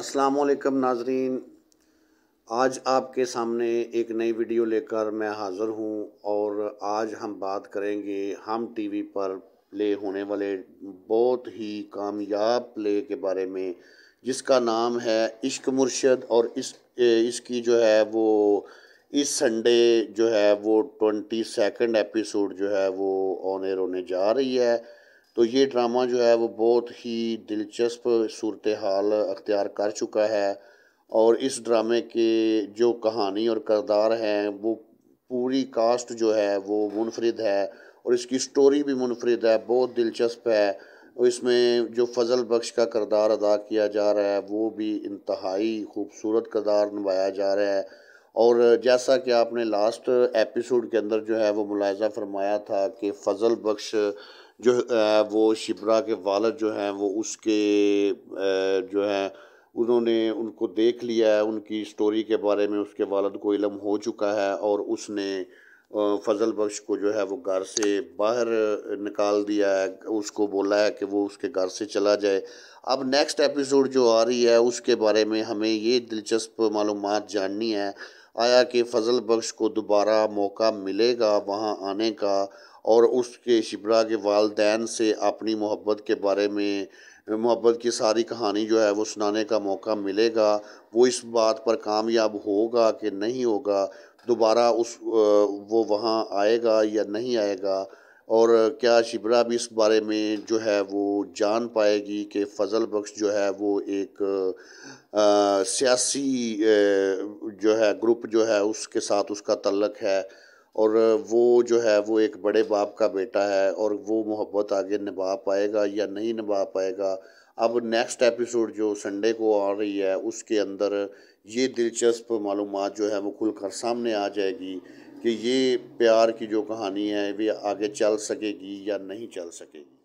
अस्सलाम वालेकुम नाजरीन आज आपके सामने एक नई वीडियो लेकर मैं हाज़िर हूँ और आज हम बात करेंगे हम टीवी पर प्ले होने वाले बहुत ही कामयाब प्ले के बारे में जिसका नाम है इश्क मुर्शद और इस इसकी जो है वो इस संडे जो है वो ट्वेंटी सेकेंड एपिसोड जो है वो ऑन एयर होने जा रही है तो ये ड्रामा जो है वो बहुत ही दिलचस्प सूरत हाल अख्तियार कर चुका है और इस ड्रामे के जो कहानी और करदार हैं वो पूरी कास्ट जो है वो मुनफरद है और इसकी स्टोरी भी मुनफरद है बहुत दिलचस्प है और इसमें जो फजल बख्श का करदार अदा किया जा रहा है वो भी इंतहाई खूबसूरत करदार निभाया जा रहा है और जैसा कि आपने लास्ट एपिसोड के अंदर जो है वो मुलायजा फरमाया था कि फजल बख्श जो वो शिबरा के वालद जो हैं वो उसके जो है उन्होंने उनको देख लिया है उनकी स्टोरी के बारे में उसके वालद को इलम हो चुका है और उसने फजल बख्श को जो है वो घर से बाहर निकाल दिया है उसको बोला है कि वो उसके घर से चला जाए अब नेक्स्ट एपिसोड जो आ रही है उसके बारे में हमें ये दिलचस्प मालूम जाननी है आया कि फजल बख्श को दोबारा मौका मिलेगा वहाँ आने का और उसके शिबरा के वालदेन से अपनी मोहब्बत के बारे में मोहब्बत की सारी कहानी जो है वो सुनाने का मौका मिलेगा वो इस बात पर कामयाब होगा कि नहीं होगा दोबारा उस वो वहाँ आएगा या नहीं आएगा और क्या शिबरा भी इस बारे में जो है वो जान पाएगी कि फजल बख्श जो है वो एक आ, सियासी जो है ग्रुप जो है उसके साथ उसका तल्लक है और वो जो है वो एक बड़े बाप का बेटा है और वो मोहब्बत आगे निभा पाएगा या नहीं निभा पाएगा अब नेक्स्ट एपिसोड जो संडे को आ रही है उसके अंदर ये दिलचस्प मालूम जो है वो खुलकर सामने आ जाएगी कि ये प्यार की जो कहानी है वे आगे चल सकेगी या नहीं चल सकेगी